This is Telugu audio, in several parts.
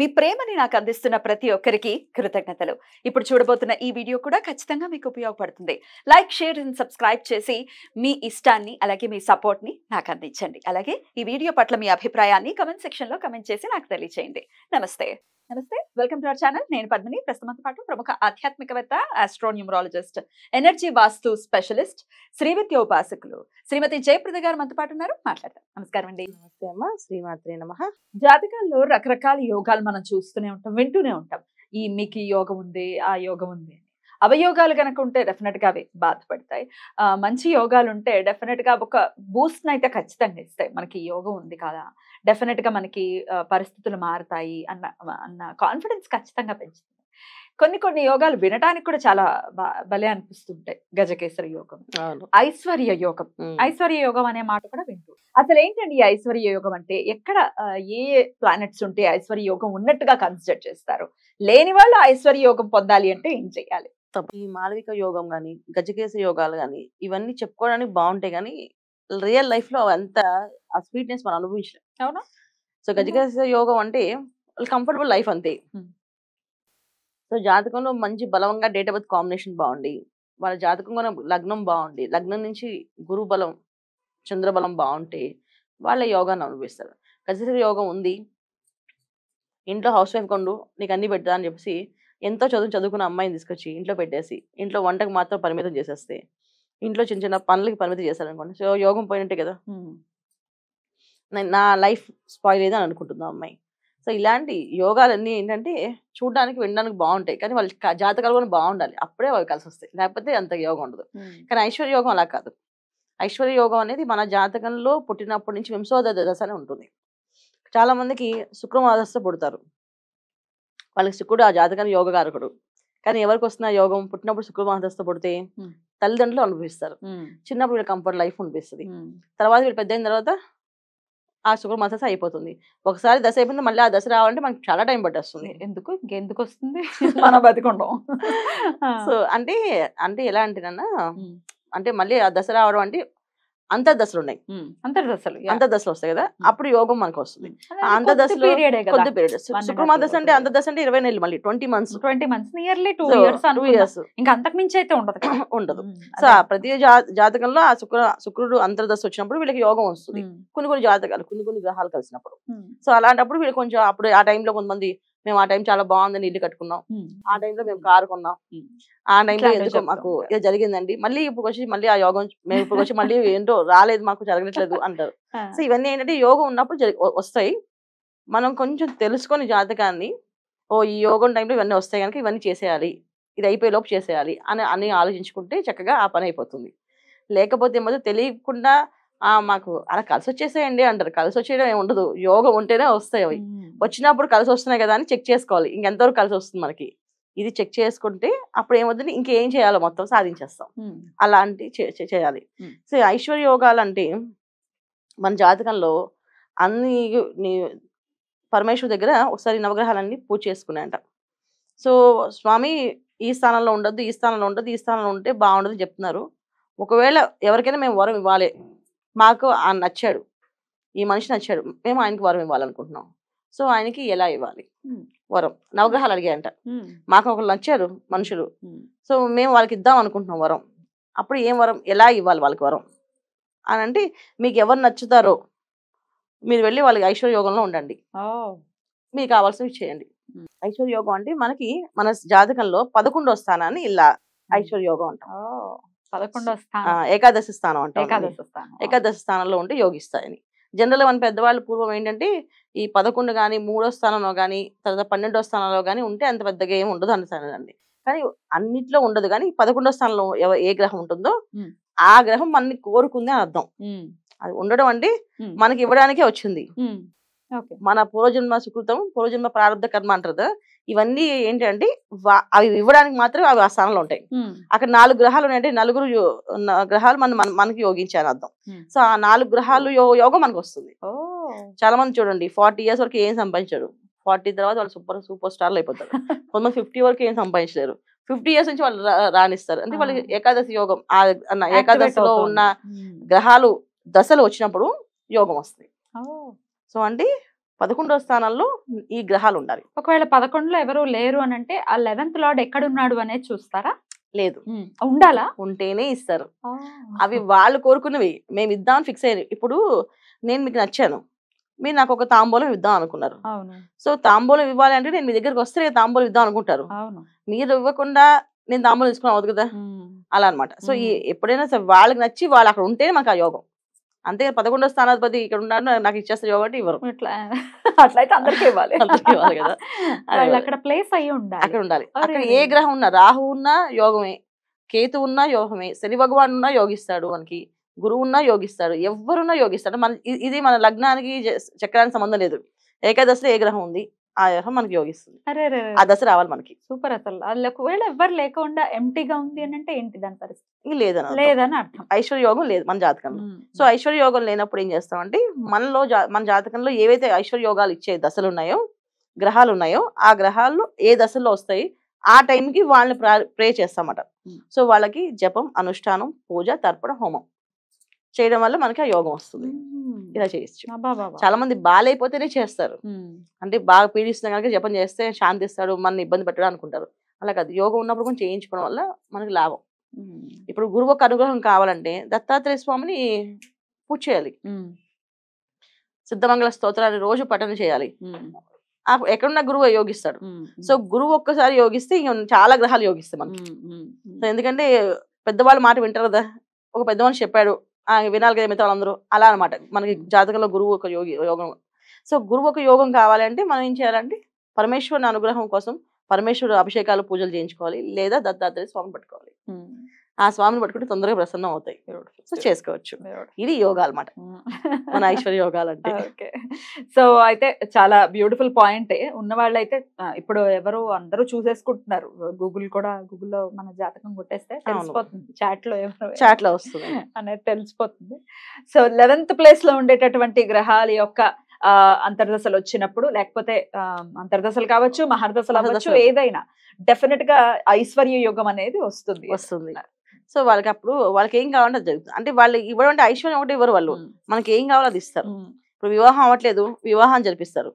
మీ ప్రేమని నాకు అందిస్తున్న ప్రతి ఒక్కరికి కృతజ్ఞతలు ఇప్పుడు చూడబోతున్న ఈ వీడియో కూడా ఖచ్చితంగా మీకు ఉపయోగపడుతుంది లైక్ షేర్ అండ్ సబ్స్క్రైబ్ చేసి మీ ఇష్టాన్ని అలాగే మీ సపోర్ట్ని నాకు అందించండి అలాగే ఈ వీడియో పట్ల మీ అభిప్రాయాన్ని కమెంట్ సెక్షన్లో కమెంట్ చేసి నాకు తెలియజేయండి నమస్తే నమస్తే వెల్కమ్ టు అవర్ ఛానల్ నేను పద్మిని ప్రస్తుతంతో పాటు ప్రముఖ ఆధ్యాత్మికవేత్త astronumerologist energy vastu specialist Srividya ఉపాసకులు శ్రీమతి జయప్రద గారు మనతో పాటు ఉన్నారు మాట్లాడతారు నమస్కారం అండి నమస్తే అమ్మ శ్రీమాత్రి నమ జాతకాల్లో రకరకాల యోగాలు అవయోగాలు మనం చూస్తూనే ఉంటాం వింటూనే ఉంటాం ఈ మీకు ఈ యోగం ఉంది ఆ యోగం ఉంది అవయోగాలు కనుక ఉంటే డెఫినెట్గా అవి బాధపడతాయి మంచి యోగాలు ఉంటే డెఫినెట్గా ఒక బూస్ట్ని అయితే ఖచ్చితంగా ఇస్తాయి మనకి యోగం ఉంది కదా డెఫినెట్గా మనకి పరిస్థితులు మారుతాయి అన్న అన్న కాన్ఫిడెన్స్ ఖచ్చితంగా పెంచుతుంది కొన్ని కొన్ని యోగాలు వినటానికి కూడా చాలా భలే అనిపిస్తుంటాయి గజకేసరి యోగం ఐశ్వర్య యోగం ఐశ్వర్య యోగం అనే మాట కూడా వింటూ అసలు ఏంటండి ఈ ఐశ్వర్య యోగం అంటే ఎక్కడ ఏ ప్లానెట్స్ ఉంటే ఐశ్వర్య యోగం ఉన్నట్టుగా కన్సిడర్ చేస్తారు లేని వాళ్ళు ఐశ్వర్య యోగం పొందాలి అంటే ఏం చేయాలి ఈ మాలవిక యోగం గాని గజకేసరి యోగాలు గాని ఇవన్నీ చెప్పుకోవడానికి బాగుంటాయి కానీ రియల్ లైఫ్ లో అంత ఆ స్వీట్నెస్ మనం అనుభవించలేదు అవునా సో గజకేసరి యోగం అంటే కంఫర్టబుల్ లైఫ్ అంతే సో జాతకంలో మంచి బలంగా డేట్ ఆఫ్ బర్త్ కాంబినేషన్ బాగుండి వాళ్ళ జాతకంలో లగ్నం బాగుండి లగ్నం నుంచి గురు బలం చంద్రబలం బాగుంటే వాళ్ళ యోగాన్ని అనుభవిస్తారు ఖచ్చితంగా యోగం ఉంది ఇంట్లో హౌస్ వైఫ్ కొండు నీకు అన్ని పెడతా అని చెప్పేసి ఎంతో చదువు చదువుకున్న అమ్మాయిని తీసుకొచ్చి ఇంట్లో పెట్టేసి ఇంట్లో వంటకు మాత్రం పరిమితం చేసేస్తే ఇంట్లో చిన్న చిన్న పనులకి పరిమితం చేస్తారనుకోండి సో యోగం పోయినట్టే కదా నా లైఫ్ స్పాయిల్ అని అనుకుంటుంది అమ్మాయి సో ఇలాంటి యోగాలన్నీ ఏంటంటే చూడడానికి వినడానికి బాగుంటాయి కానీ వాళ్ళు జాతకాలు కూడా బాగుండాలి అప్పుడే వాళ్ళు కలిసి వస్తాయి లేకపోతే అంత యోగం ఉండదు కానీ ఐశ్వర్య యోగం అలా కాదు ఐశ్వర్య యోగం అనేది మన జాతకంలో పుట్టినప్పటి నుంచి వింశోద దశ అని ఉంటుంది చాలా మందికి శుక్రవాదస్తో పుడతారు వాళ్ళకి శుక్రుడు ఆ యోగ యోగకారకుడు కానీ ఎవరికి వస్తున్న యోగం పుట్టినప్పుడు శుక్రవాదస్తో పుడితే తల్లిదండ్రులు అనుభవిస్తారు చిన్నప్పుడు వీళ్ళ కంఫర్ట్ లైఫ్ అనిపిస్తుంది తర్వాత వీళ్ళు పెద్ద అయిన తర్వాత ఆ శుక్ర మసస్ అయిపోతుంది ఒకసారి దశ అయిపోయింది మళ్ళీ ఆ దశ రావాలంటే మనకి చాలా టైం పట్టేస్తుంది ఎందుకు ఎందుకు వస్తుంది మన బతికుండం సో అంటే అంటే ఎలా అంటేనన్నా అంటే మళ్ళీ ఆ దశ రావడం అంటే అంతర్దశలు ఉన్నాయి అంతర్దశలు అంతర్దశలు వస్తాయి కదా అప్పుడు యోగం మనకు వస్తుంది అంతర్దశలు కొద్ది పీరియడ్ శుక్రమ దశ అంటే అంతర్దశ అంటే ఇరవై నెలలు మళ్ళీ twenty months twenty months nearly two years two years ఇంకా అంతకు మించి అయితే ఉండదు ఉండదు సో ప్రతి జాతకంలో ఆ శుక్ర శుక్రుడు అంతర్దశ వచ్చినప్పుడు వీళ్ళకి యోగం వస్తుంది కొన్ని కొన్ని జాతకాలు కొన్ని కొన్ని గ్రహాలు కలిసినప్పుడు సో అలాంటప్పుడు వీళ్ళు కొంచెం అప్పుడు ఆ టైంలో కొంతమంది మేము ఆ టైం చాలా బాగుందని ఇల్లు కట్టుకున్నాం ఆ టైంలో మేము కారు కొన్నాం ఆ టైంలో ఎందుకు మాకు ఏదో జరిగిందండి మళ్ళీ ఇప్పుడు వచ్చి మళ్ళీ ఆ యోగం మేము ఇప్పుడు వచ్చి మళ్ళీ ఏంటో రాలేదు మాకు జరగట్లేదు అంటారు సో ఇవన్నీ ఏంటంటే యోగం ఉన్నప్పుడు వస్తాయి మనం కొంచెం తెలుసుకొని జాతకాన్ని ఓ ఈ యోగం టైంలో ఇవన్నీ వస్తాయి కనుక ఇవన్నీ చేసేయాలి ఇది అయిపోయే లోపు చేసేయాలి అని అని ఆలోచించుకుంటే చక్కగా ఆ పని అయిపోతుంది లేకపోతే ఏమో తెలియకుండా మాకు అలా కలిసి వచ్చేసేయండి అంటారు కలిసి వచ్చేయడం ఏమి ఉండదు యోగం ఉంటేనే వస్తాయి అవి వచ్చినప్పుడు కలిసి వస్తున్నాయి కదా అని చెక్ చేసుకోవాలి ఇంకెంతవరకు కలిసి వస్తుంది మనకి ఇది చెక్ చేసుకుంటే అప్పుడు ఏమవుతుంది ఇంకేం చేయాలో మొత్తం సాధించేస్తాం అలాంటి చేయాలి సో ఐశ్వర్య యోగాలు అంటే మన జాతకంలో అన్ని పరమేశ్వర్ దగ్గర ఒకసారి నవగ్రహాలన్నీ పూజ చేసుకున్నాయంట సో స్వామి ఈ స్థానంలో ఉండద్దు ఈ స్థానంలో ఉండదు ఈ స్థానంలో ఉంటే బాగుండదు చెప్తున్నారు ఒకవేళ ఎవరికైనా మేము వరం ఇవ్వాలి మాకు ఆయన నచ్చాడు ఈ మనిషి నచ్చాడు మేము ఆయనకి వరం ఇవ్వాలనుకుంటున్నాం సో ఆయనకి ఎలా ఇవ్వాలి వరం నవగ్రహాలు అడిగాయంట మాకు ఒకళ్ళు నచ్చారు మనుషులు సో మేము వాళ్ళకి ఇద్దాం అనుకుంటున్నాం వరం అప్పుడు ఏం వరం ఎలా ఇవ్వాలి వాళ్ళకి వరం అని అంటే మీకు ఎవరు నచ్చుతారో మీరు వెళ్ళి వాళ్ళకి ఐశ్వర్య యోగంలో ఉండండి మీకు కావాల్సినవి చేయండి ఐశ్వర్య అంటే మనకి మన జాతకంలో పదకొండో స్థానాన్ని ఇలా ఐశ్వర్య యోగం అంటాం పదకొండో స్థానం ఏకాదశి స్థానం అంటే ఏకాదశి స్థానంలో ఉంటే యోగిస్తాయని జనరల్ మన పెద్దవాళ్ళు పూర్వం ఏంటంటే ఈ పదకొండు కానీ మూడో స్థానంలో కానీ తర్వాత పన్నెండో స్థానంలో కానీ ఉంటే అంత పెద్దగా ఏమి ఉండదు అండి కానీ అన్నిట్లో ఉండదు కానీ పదకొండో స్థానంలో ఏ గ్రహం ఉంటుందో ఆ గ్రహం మనని కోరుకుంది అని అర్థం అది ఉండడం అండి మనకి ఇవ్వడానికే వచ్చింది మన పూర్వజన్మ సుకృతం పూర్వజన్మ ప్రారంభ కర్మ అంటారు ఇవన్నీ ఏంటంటే అవి ఇవ్వడానికి మాత్రమే అవి ఆ స్థానంలో ఉంటాయి అక్కడ నాలుగు గ్రహాలు ఉన్నాయంటే నలుగురు గ్రహాలు మన మనకి యోగించాలని అర్థం సో ఆ నాలుగు గ్రహాలు యోగం మనకు వస్తుంది చాలా మంది చూడండి ఫార్టీ ఇయర్స్ వరకు ఏం సంపాదించారు ఫార్టీ తర్వాత వాళ్ళు సూపర్ సూపర్ స్టార్లు అయిపోతారు కొంతమంది ఫిఫ్టీ వరకు ఏం సంపాదించలేరు ఫిఫ్టీ ఇయర్స్ నుంచి వాళ్ళు రాణిస్తారు అంటే వాళ్ళకి ఏకాదశి యోగం ఏకాదశిలో ఉన్న గ్రహాలు దశలు వచ్చినప్పుడు యోగం వస్తుంది సో అండి పదకొండో స్థానాల్లో ఈ గ్రహాలు ఉండాలి ఒకవేళ పదకొండులో ఎవరు లేరు అని అంటే ఆ లెవెన్త్ లార్డ్ ఎక్కడున్నాడు అనేది చూస్తారా లేదు ఉండాలా ఉంటేనే ఇస్తారు అవి వాళ్ళు కోరుకున్నవి మేము ఇద్దాం ఫిక్స్ అయ్యారు ఇప్పుడు నేను మీకు నచ్చాను మీరు నాకు ఒక తాంబూలం ఇద్దాం అనుకున్నారు సో తాంబూలం ఇవ్వాలి అంటే నేను మీ దగ్గరకు వస్తే తాంబూలం ఇద్దాం అనుకుంటారు మీరు ఇవ్వకుండా నేను తాంబూలం తీసుకుని అవ్వదు కదా అలా అనమాట సో ఎప్పుడైనా వాళ్ళకి నచ్చి వాళ్ళు అక్కడ ఉంటేనే మాకు ఆ యోగం అంతే పదకొండో స్థానాధిపతి ఇక్కడ ఉన్నాడు నాకు ఇచ్చేస్తారు కాబట్టి ఇవ్వరు అట్లయితే అందరికీ ఇవ్వాలి అక్కడ ప్లేస్ అయ్యి ఉండాలి అక్కడ ఉండాలి అక్కడ ఏ గ్రహం ఉన్నా రాహు ఉన్నా యోగమే కేతు ఉన్నా యోగమే శని భగవాన్ ఉన్నా యోగిస్తాడు మనకి గురువు ఉన్నా యోగిస్తాడు ఎవరున్నా యోగిస్తాడు మన ఇది మన లగ్నానికి చక్రానికి సంబంధం లేదు ఏకాదశిలో ఏ గ్రహం ఉంది ఆ అర్హం మనకి యోగిస్తుంది ఆ దశ రావాలి మనకి సూపర్ అసలు ఒకవేళ ఎవరు లేకుండా ఎంటీగా ఉంది అని అంటే ఏంటి దాని పరిస్థితి లేదని లేదని అర్థం ఐశ్వర్య యోగం లేదు మన జాతకంలో సో ఐశ్వర్య యోగం లేనప్పుడు ఏం చేస్తామంటే మనలో మన జాతకంలో ఏవైతే ఐశ్వర్య యోగాలు ఇచ్చే దశలు ఉన్నాయో గ్రహాలు ఉన్నాయో ఆ గ్రహాలు ఏ దశల్లో వస్తాయి ఆ టైంకి వాళ్ళని ప్రే చేస్తామట సో వాళ్ళకి జపం అనుష్ఠానం పూజ తర్పణ హోమం చేయడం వల్ల మనకి ఆ యోగం వస్తుంది ఇలా చేయొచ్చు చాలా మంది బాగాలైపోతేనే చేస్తారు అంటే బాగా పీడిస్తున్నా కనుక జపం చేస్తే శాంతిస్తాడు మన ఇబ్బంది పెట్టడం అనుకుంటారు అలా కాదు యోగం ఉన్నప్పుడు కొంచెం చేయించుకోవడం వల్ల మనకి లాభం ఇప్పుడు గురువు ఒక అనుగ్రహం కావాలంటే దత్తాత్రేయ స్వామిని పూజ చేయాలి సిద్ధమంగళ స్తోత్రాన్ని రోజు పఠనం చేయాలి ఎక్కడున్న గురువు యోగిస్తాడు సో గురువు ఒక్కసారి యోగిస్తే చాలా గ్రహాలు యోగిస్తాయి మనం ఎందుకంటే పెద్దవాళ్ళు మాట వింటారు కదా ఒక పెద్దవాళ్ళు చెప్పాడు వినాలి కదా మిగతా వాళ్ళందరూ అలా అనమాట మనకి జాతకంలో గురువు ఒక యోగి యోగం సో గురువు ఒక యోగం కావాలంటే మనం ఏం చేయాలంటే పరమేశ్వరుని అనుగ్రహం కోసం పరమేశ్వరుడు అభిషేకాలు పూజలు చేయించుకోవాలి లేదా దత్తాత్రేయ స్వామి పట్టుకోవాలి ఆ స్వామిని పట్టుకుంటే తొందరగా ప్రసన్నం అవుతాయి సో చేసుకోవచ్చు ఇది యోగా అనమాట మన ఐశ్వర్య యోగాలు అంటే సో అయితే చాలా బ్యూటిఫుల్ పాయింటే ఉన్న వాళ్ళు అయితే ఇప్పుడు ఎవరు అందరూ చూసేసుకుంటున్నారు గూగుల్ కూడా గూగుల్లో మన జాతకం కొట్టేస్తే తెలిసిపోతుంది చాట్ లో ఎవరు చాట్ లో వస్తుంది అనేది తెలిసిపోతుంది సో లెవెన్త్ ప్లేస్ లో ఉండేటటువంటి గ్రహాల యొక్క అంతర్దశలు వచ్చినప్పుడు లేకపోతే అంతర్దశలు కావచ్చు మహర్దశలు అవ్వచ్చు ఏదైనా డెఫినెట్ గా ఐశ్వర్య యోగం అనేది వస్తుంది వస్తుంది సో వాళ్ళకి అప్పుడు వాళ్ళకి ఏం కావాలంటే జరుగుతుంది అంటే వాళ్ళు ఇవ్వడం అంటే ఐశ్వర్యం ఒకటి ఇవ్వరు వాళ్ళు మనకి ఏం కావాలో అది ఇస్తారు ఇప్పుడు వివాహం అవ్వట్లేదు వివాహం జరిపిస్తారు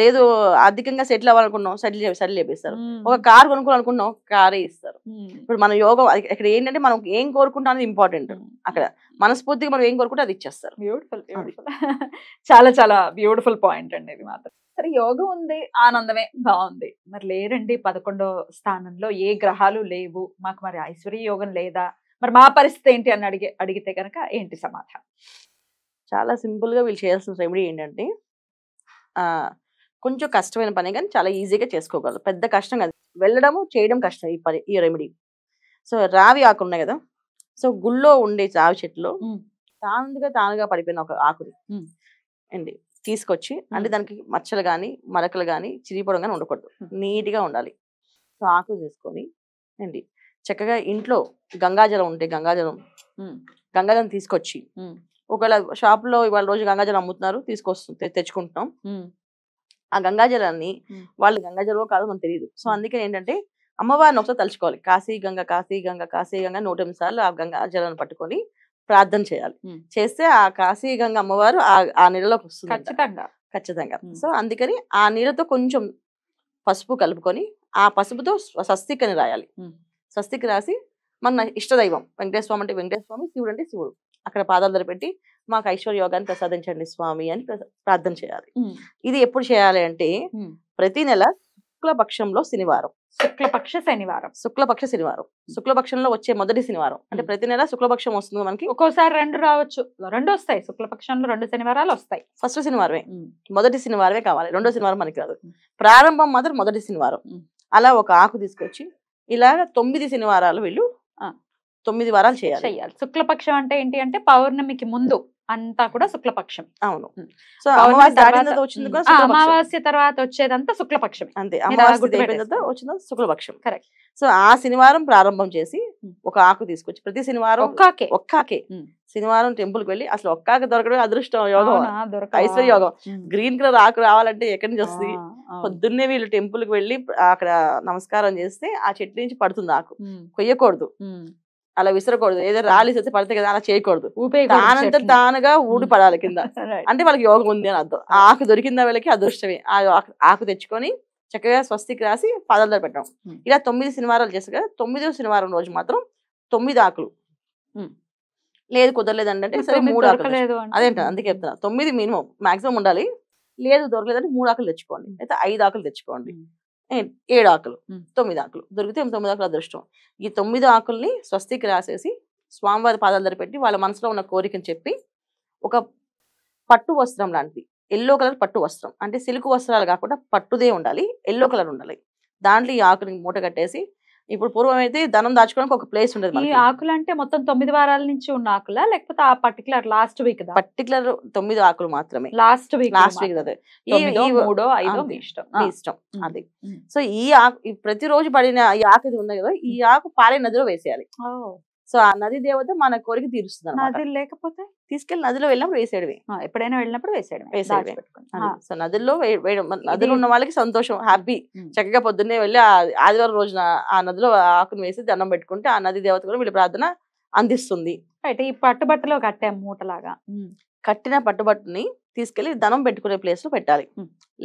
లేదు ఆర్థికంగా సెటిల్ అవ్వాలనుకున్నాం సెటిల్ సెటిల్ చేపిస్తారు ఒక కార్ కొనుక్కోవాలనుకున్నాం కారే ఇస్తారు ఇప్పుడు మన యోగం ఇక్కడ ఏంటంటే మనం ఏం కోరుకుంటాం అనేది ఇంపార్టెంట్ అక్కడ మనస్ఫూర్తిగా మనం ఏం కోరుకుంటే అది ఇచ్చేస్తారు బ్యూటిఫుల్ బ్యూటిఫుల్ చాలా చాలా బ్యూటిఫుల్ పాయింట్ అండి ఇది మాత్రం సరే యోగం ఉంది ఆనందమే బాగుంది మరి లేరండి పదకొండో స్థానంలో ఏ గ్రహాలు లేవు మాకు మరి ఐశ్వర్య యోగం లేదా మరి మా పరిస్థితి ఏంటి అని అడిగి అడిగితే కనుక ఏంటి సమాధానం చాలా సింపుల్గా వీళ్ళు చేయాల్సిన రెమెడీ ఏంటంటే కొంచెం కష్టమైన పని కానీ చాలా ఈజీగా చేసుకోగలరు పెద్ద కష్టం కాదు వెళ్ళడము చేయడం కష్టం ఈ పని ఈ రెమెడీ సో రావి ఆకు ఉన్నాయి కదా సో గుళ్ళో ఉండే రావి చెట్లు తానుగా తానుగా పడిపోయిన ఒక ఆకులు అండి తీసుకొచ్చి అంటే దానికి మచ్చలు కానీ మరకలు కానీ చిరిగిపోవడం కానీ ఉండకూడదు నీట్గా ఉండాలి సో ఆకు చేసుకొని అండి చక్కగా ఇంట్లో గంగాజలం ఉంటే గంగాజలం గంగాజలం తీసుకొచ్చి ఒకవేళ షాప్లో ఇవాళ రోజు గంగాజలం అమ్ముతున్నారు తీసుకొస్తుంది తెచ్చుకుంటున్నాం ఆ గంగాజలాన్ని వాళ్ళు గంగాజలం కాదు మనకు తెలియదు సో అందుకే ఏంటంటే అమ్మవారిని ఒకసారి తలుచుకోవాలి కాశీ గంగ కాశీ గంగ కాశీ గంగ నూట ఎనిమిది సార్లు ఆ గంగాజలాన్ని పట్టుకొని ప్రార్థన చేయాలి చేస్తే ఆ కాశీ గంగ అమ్మవారు ఆ నీళ్ళలోకి వస్తుంది ఖచ్చితంగా ఖచ్చితంగా సో అందుకని ఆ నీళ్ళతో కొంచెం పసుపు కలుపుకొని ఆ పసుపుతో స్వస్తికని రాయాలి స్వస్తికి రాసి మన ఇష్టదైవం వెంకటేశ్వర అంటే వెంకటేశ్వర శివుడు అంటే శివుడు అక్కడ పాదాలు ధరపెట్టి మాకు ఐశ్వర్య యోగాన్ని ప్రసాదించండి స్వామి అని ప్రార్థన చేయాలి ఇది ఎప్పుడు చేయాలి అంటే ప్రతి నెల శుక్లపక్షంలో శనివారం శుక్లపక్ష శనివారం శుక్లపక్ష శనివారం శుక్లపక్షంలో వచ్చే మొదటి శనివారం అంటే ప్రతి నెల శుక్లపక్షం వస్తుంది మనకి ఒక్కోసారి రెండు రావచ్చు రెండు వస్తాయి శుక్లపక్షంలో రెండు శనివారాలు వస్తాయి ఫస్ట్ శనివారమే మొదటి శనివారమే కావాలి రెండో శనివారం మనకి కాదు ప్రారంభం మాత్రం మొదటి శనివారం అలా ఒక ఆకు తీసుకొచ్చి ఇలా తొమ్మిది శనివారాలు వీళ్ళు తొమ్మిది వారాలు చేయాలి చేయాలి శుక్లపక్షం అంటే ఏంటి అంటే పౌర్ణమికి ముందు అంతా కూడా శుక్లపక్షం అవును సో అమావాస్య తర్వాత వచ్చేదంతా శుక్లపక్షం అంతే వచ్చింది శుక్లపక్షం కరెక్ట్ సో ఆ శనివారం ప్రారంభం చేసి ఒక ఆకు తీసుకొచ్చి ప్రతి శనివారం ఒక్కాకే ఒక్కాకే శనివారం టెంపుల్ కి వెళ్ళి అసలు ఒక్కాకి దొరకడం అదృష్టం యోగం ఐశ్వర్య యోగం గ్రీన్ కలర్ ఆకు రావాలంటే ఎక్కడి నుంచి వస్తుంది పొద్దున్నే వీళ్ళు టెంపుల్ కి వెళ్ళి అక్కడ నమస్కారం చేస్తే ఆ చెట్టు నుంచి పడుతుంది ఆకు కొయ్యకూడదు అలా విసరకూడదు ఏదో రాలి సత్య పడితే కదా అలా చేయకూడదు దానంతా తానుగా ఊడి పడాలి కింద అంటే వాళ్ళకి యోగం ఉంది అని అర్థం ఆకు దొరికిందా వీళ్ళకి అదృష్టమే ఆ ఆకు తెచ్చుకొని చక్కగా స్వస్తికి రాసి పాదాల దగ్గర పెట్టాం ఇలా తొమ్మిది శనివారాలు చేస్తారు కదా తొమ్మిదో శనివారం రోజు మాత్రం తొమ్మిది ఆకులు లేదు కుదరలేదండి అంటే సరే మూడు ఆకులు అదేంట అందుకే చెప్తున్నా తొమ్మిది మినిమం మాక్సిమం ఉండాలి లేదు దొరకలేదంటే మూడు ఆకులు తెచ్చుకోండి అయితే ఐదు ఆకులు తెచ్చుకోండి ఏడు ఆకులు తొమ్మిది ఆకులు దొరికితే తొమ్మిది ఆకులు అదృష్టం ఈ తొమ్మిది ఆకుల్ని స్వస్తికి రాసేసి స్వామివారి పాదాల దగ్గర పెట్టి వాళ్ళ మనసులో ఉన్న కోరికని చెప్పి ఒక పట్టు వస్త్రం లాంటిది ఎల్లో కలర్ పట్టు వస్త్రం అంటే సిలుకు వస్త్రాలు కాకుండా పట్టుదే ఉండాలి ఎల్లో కలర్ ఉండాలి దాంట్లో ఈ ఆకుని మూట కట్టేసి ఇప్పుడు పూర్వం అయితే ధనం దాచుకోవడానికి ఒక ప్లేస్ ఉండదు ఈ ఆకులు అంటే మొత్తం తొమ్మిది వారాల నుంచి ఉన్న ఆకులా లేకపోతే ఆ పర్టికులర్ లాస్ట్ వీక్ పర్టికులర్ తొమ్మిది ఆకులు మాత్రమే లాస్ట్ వీక్ లాస్ట్ వీక్ మూడో ఐదో ఇష్టం ఇష్టం అది సో ఈ ఆకు ప్రతిరోజు పడిన ఈ ఆకు ఇది ఉంది కదా ఈ ఆకు పాలే నదిలో వేసేయాలి సో ఆ నది దేవత మన కోరిక తీరుస్తుంది నది లేకపోతే తీసుకెళ్లి నదిలో వెళ్ళినప్పుడు వేసేడు ఎప్పుడైనా వెళ్ళినప్పుడు వేసేడు సో నదుల్లో వేయడం నదులు ఉన్న వాళ్ళకి సంతోషం హ్యాపీ చక్కగా పొద్దున్నే వెళ్ళి ఆదివారం రోజున ఆ నదిలో ఆకును వేసి దండం పెట్టుకుంటే ఆ నది దేవత కూడా వీళ్ళ ప్రార్థన అందిస్తుంది అయితే ఈ పట్టుబట్టలో కట్టాం మూటలాగా కట్టిన పట్టుబట్టుని తీసుకెళ్లి ధనం పెట్టుకునే ప్లేస్ లో పెట్టాలి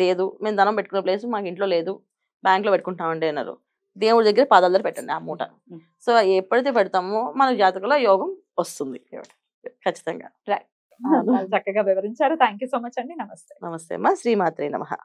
లేదు మేము ధనం పెట్టుకునే ప్లేస్ మాకు ఇంట్లో లేదు బ్యాంక్ లో పెట్టుకుంటామండి అన్నారు దేవుడి దగ్గర పాదాలు పెట్టండి ఆ మూట సో ఎప్పుడైతే పెడతామో మన జాతకంలో యోగం వస్తుంది ఖచ్చితంగా చక్కగా వివరించారు థ్యాంక్ సో మచ్ అండి నమస్తే నమస్తే అమ్మా శ్రీమాత్రే నమ